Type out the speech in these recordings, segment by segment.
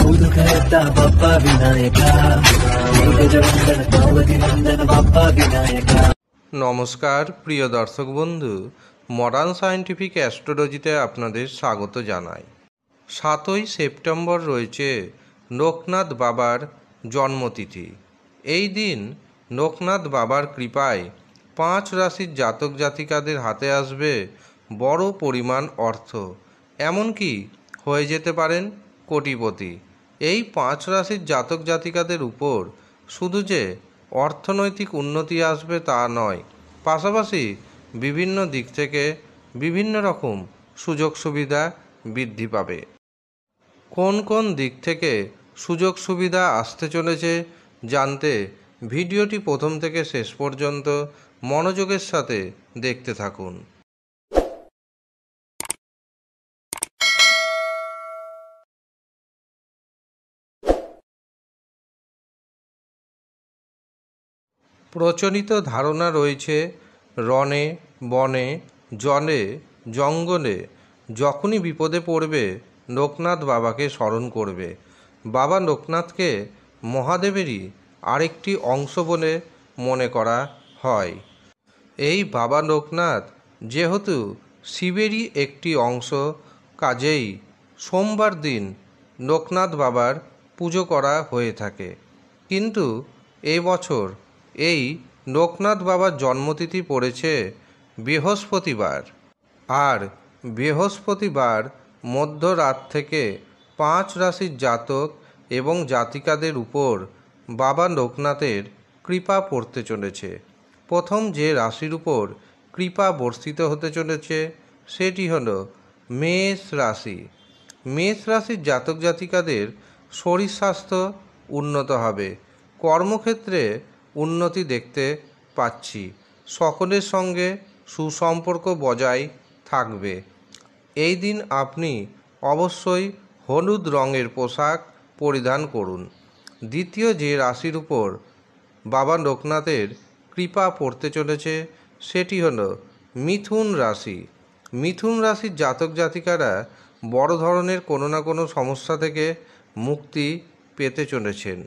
ಕೂದು ಬಪ್ಪ ವಿನಾಯಕ ಬಪ್ಪ ವಿನಾಯಕ নমস্কার প্রিয় দর্শক বন্ধু মডার্ন সায়েন্টিফিক অ্যাস্ট্রোলজিতে আপনাদের স্বাগত জানাই সাতই সেপ্টেম্বর রয়েছে লোকনাথ বাবার জন্মতিথি এই দিন লোকনাথ বাবার কৃপায় পাঁচ রাশির জাতক জাতিকাদের হাতে আসবে বড় পরিমাণ অর্থ এমনকি হয়ে যেতে পারেন কোটিপতি এই পাঁচ রাশির জাতক জাতিকাদের উপর শুধু যে অর্থনৈতিক উন্নতি আসবে তা নয় পাশাপাশি বিভিন্ন দিক থেকে বিভিন্ন রকম সুযোগ সুবিধা বৃদ্ধি পাবে কোন কোন দিক থেকে সুযোগ সুবিধা আসতে চলেছে জানতে ভিডিওটি প্রথম থেকে শেষ পর্যন্ত মনোযোগের সাথে দেখতে থাকুন প্রচলিত ধারণা রয়েছে রণে বনে জলে জঙ্গলে যখনই বিপদে পড়বে লোকনাথ বাবাকে স্মরণ করবে বাবা লোকনাথকে মহাদেবেরই আরেকটি অংশ বলে মনে করা হয় এই বাবা লোকনাথ যেহেতু শিবেরই একটি অংশ কাজেই সোমবার দিন লোকনাথ বাবার পুজো করা হয়ে থাকে কিন্তু এবছর এই লোকনাথ বাবার জন্মতিথি পড়েছে বৃহস্পতিবার আর বৃহস্পতিবার মধ্যরাত থেকে পাঁচ রাশির জাতক এবং জাতিকাদের উপর বাবা লোকনাথের কৃপা পড়তে চলেছে প্রথম যে রাশির উপর কৃপা বর্ষিত হতে চলেছে সেটি হল মেষ রাশি মেষ রাশির জাতক জাতিকাদের শরীর স্বাস্থ্য উন্নত হবে কর্মক্ষেত্রে উন্নতি দেখতে পাচ্ছি সকলের সঙ্গে সুসম্পর্ক বজায় থাকবে এই দিন আপনি অবশ্যই হলুদ রঙের পোশাক পরিধান করুন দ্বিতীয় যে রাশির উপর বাবা লোকনাথের কৃপা পড়তে চলেছে সেটি হল মিথুন রাশি মিথুন রাশির জাতক জাতিকারা বড় ধরনের কোনো না কোনো সমস্যা থেকে মুক্তি পেতে চলেছেন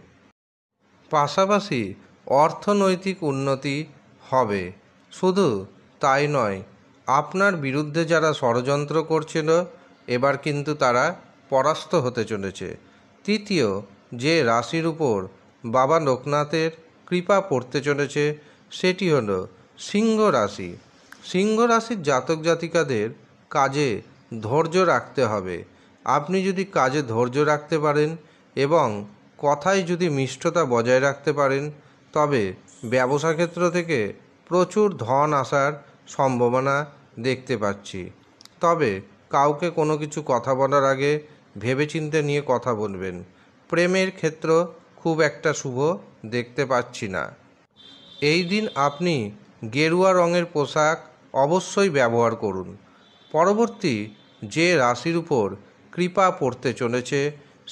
পাশাপাশি অর্থনৈতিক উন্নতি হবে শুধু তাই নয় আপনার বিরুদ্ধে যারা ষড়যন্ত্র করছিল এবার কিন্তু তারা পরাস্ত হতে চলেছে তৃতীয় যে রাশির উপর বাবা লোকনাথের কৃপা পড়তে চলেছে সেটি হল সিংহ রাশি সিংহ রাশির জাতক জাতিকাদের কাজে ধৈর্য রাখতে হবে আপনি যদি কাজে ধৈর্য রাখতে পারেন এবং কথায় যদি মিষ্টতা বজায় রাখতে পারেন তবে ব্যবসা ক্ষেত্র থেকে প্রচুর ধন আসার সম্ভাবনা দেখতে পাচ্ছি তবে কাউকে কোনো কিছু কথা বলার আগে ভেবেচিন্তে নিয়ে কথা বলবেন প্রেমের ক্ষেত্র খুব একটা শুভ দেখতে পাচ্ছি না এই দিন আপনি গেরুয়া রঙের পোশাক অবশ্যই ব্যবহার করুন পরবর্তী যে রাশির উপর কৃপা পড়তে চলেছে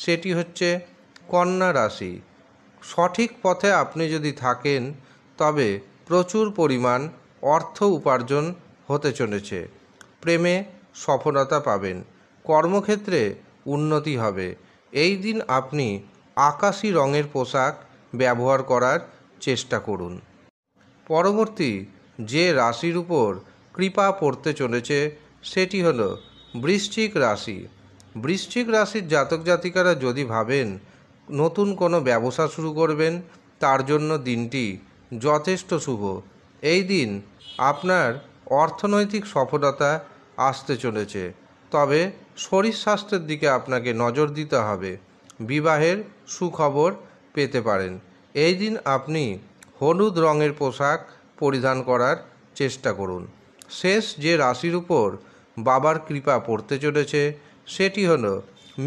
সেটি হচ্ছে কন্যা রাশি সঠিক পথে আপনি যদি থাকেন তবে প্রচুর পরিমাণ অর্থ উপার্জন হতে চলেছে প্রেমে সফলতা পাবেন কর্মক্ষেত্রে উন্নতি হবে এই দিন আপনি আকাশী রঙের পোশাক ব্যবহার করার চেষ্টা করুন পরবর্তী যে রাশির উপর কৃপা পড়তে চলেছে সেটি হল বৃশ্চিক রাশি বৃশ্চিক রাশির জাতক জাতিকারা যদি ভাবেন নতুন কোনো ব্যবসা শুরু করবেন তার জন্য দিনটি যথেষ্ট শুভ এই দিন আপনার অর্থনৈতিক সফলতা আসতে চলেছে তবে শরীর স্বাস্থ্যের দিকে আপনাকে নজর দিতে হবে বিবাহের সুখবর পেতে পারেন এই দিন আপনি হলুদ রঙের পোশাক পরিধান করার চেষ্টা করুন শেষ যে রাশির উপর বাবার কৃপা পড়তে চলেছে সেটি হলো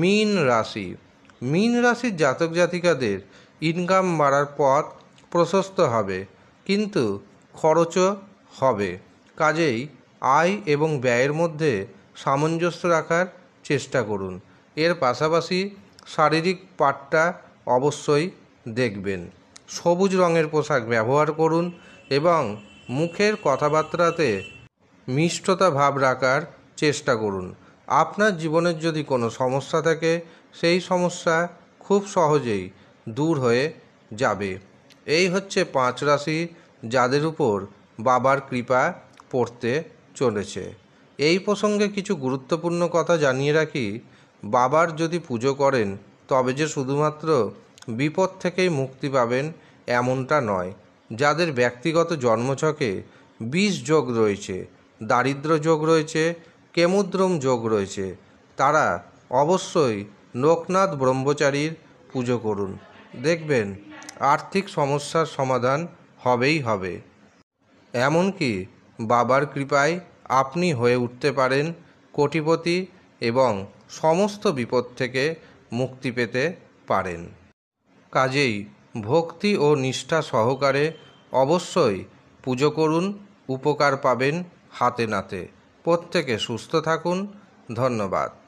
মীন রাশি মীন রাশির জাতক জাতিকাদের ইনকাম বাড়ার পথ প্রশস্ত হবে কিন্তু খরচও হবে কাজেই আয় এবং ব্যয়ের মধ্যে সামঞ্জস্য রাখার চেষ্টা করুন এর পাশাপাশি শারীরিক পাঠটা অবশ্যই দেখবেন সবুজ রঙের পোশাক ব্যবহার করুন এবং মুখের কথাবার্তাতে মিষ্টতা ভাব রাখার চেষ্টা করুন আপনার জীবনের যদি কোনো সমস্যা থাকে সেই সমস্যা খুব সহজেই দূর হয়ে যাবে এই হচ্ছে পাঁচ রাশি যাদের উপর বাবার কৃপা পড়তে চলেছে এই প্রসঙ্গে কিছু গুরুত্বপূর্ণ কথা জানিয়ে রাখি বাবার যদি পুজো করেন তবে যে শুধুমাত্র বিপদ থেকেই মুক্তি পাবেন এমনটা নয় যাদের ব্যক্তিগত জন্মছকে বিষ যোগ রয়েছে দারিদ্র যোগ রয়েছে কেমুদ্রম যোগ রয়েছে তারা অবশ্যই লোকনাথ ব্রহ্মচারীর পুজো করুন দেখবেন আর্থিক সমস্যার সমাধান হবেই হবে এমনকি বাবার কৃপায় আপনি হয়ে উঠতে পারেন কোটিপতি এবং সমস্ত বিপদ থেকে মুক্তি পেতে পারেন কাজেই ভক্তি ও নিষ্ঠা সহকারে অবশ্যই পুজো করুন উপকার পাবেন হাতে নাতে প্রত্যেকে সুস্থ থাকুন ধন্যবাদ